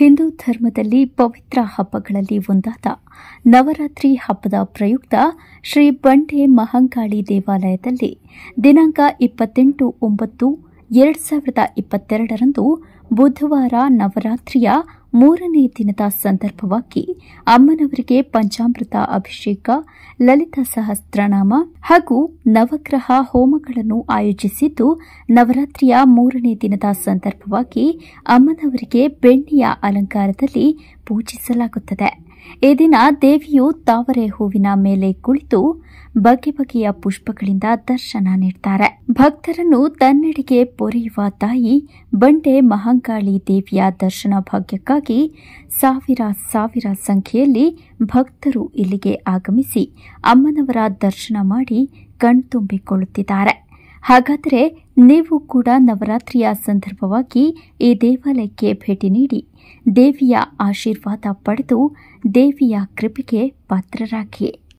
ಹಿಂದೂ ಧರ್ಮದಲ್ಲಿ ಪವಿತ್ರ ಹಬ್ಬಗಳಲ್ಲಿ ಒಂದಾದ ನವರಾತ್ರಿ ಹಬ್ಬದ ಪ್ರಯುಕ್ತ ಶ್ರೀ ಬಂಡೆ ಮಹಂಕಾಳಿ ದೇವಾಲಯದಲ್ಲಿ ದಿನಾಂಕ ಇಪ್ಪತ್ತೆಂಟು ಒಂಬತ್ತು ಎರಡು ಸಾವಿರದ ಇಪ್ಪತ್ತೆರಡರಂದು ಬುಧವಾರ ನವರಾತ್ರಿಯ ಮೂರನೇ ದಿನದ ಸಂದರ್ಭವಾಗಿ ಅಮ್ಮನವರಿಗೆ ಪಂಚಾಮೃತ ಅಭಿಷೇಕ ಲಲಿತ ಸಹಸ್ರನಾಮ ಹಾಗೂ ನವಗ್ರಹ ಹೋಮಗಳನ್ನು ಆಯೋಜಿಸಿದ್ದು ನವರಾತ್ರಿಯ ಮೂರನೇ ದಿನದ ಸಂದರ್ಭವಾಗಿ ಅಮ್ಮನವರಿಗೆ ಬೆಣ್ಣೆಯ ಅಲಂಕಾರದಲ್ಲಿ ಪೂಜಿಸಲಾಗುತ್ತದೆ ಈ ದಿನ ದೇವಿಯು ತಾವರೆ ಹೂವಿನ ಮೇಲೆ ಕುಳಿತು ಬಗೆ ಬಗೆಯ ಪುಷ್ಪಗಳಿಂದ ದರ್ಶನ ನೀಡ್ತಾರೆ ಭಕ್ತರನ್ನು ತನ್ನೆಡೆಗೆ ಪೊರೆಯುವ ತಾಯಿ ಬಂಡೆ ಮಹಂಕಾಳಿ ದೇವಿಯ ದರ್ಶನ ಭಾಗ್ಯಕ್ಕಾಗಿ ಸಾವಿರ ಸಾವಿರ ಸಂಖ್ಯೆಯಲ್ಲಿ ಭಕ್ತರು ಇಲ್ಲಿಗೆ ಆಗಮಿಸಿ ಅಮ್ಮನವರ ದರ್ಶನ ಮಾಡಿ ಕಣ್ತುಂಬಿಕೊಳ್ಳುತ್ತಿದ್ದಾರೆ ಹಾಗಾದರೆ ನೀವು ಕೂಡ ನವರಾತ್ರಿಯ ಸಂದರ್ಭವಾಗಿ ಈ ದೇವಾಲಯಕ್ಕೆ ಭೇಟಿ ನೀಡಿ ದೇವಿಯ ಆಶೀರ್ವಾದ ಪಡೆದು ದೇವಿಯ ಕೃಪೆಗೆ ಪಾತ್ರರಾಗಿ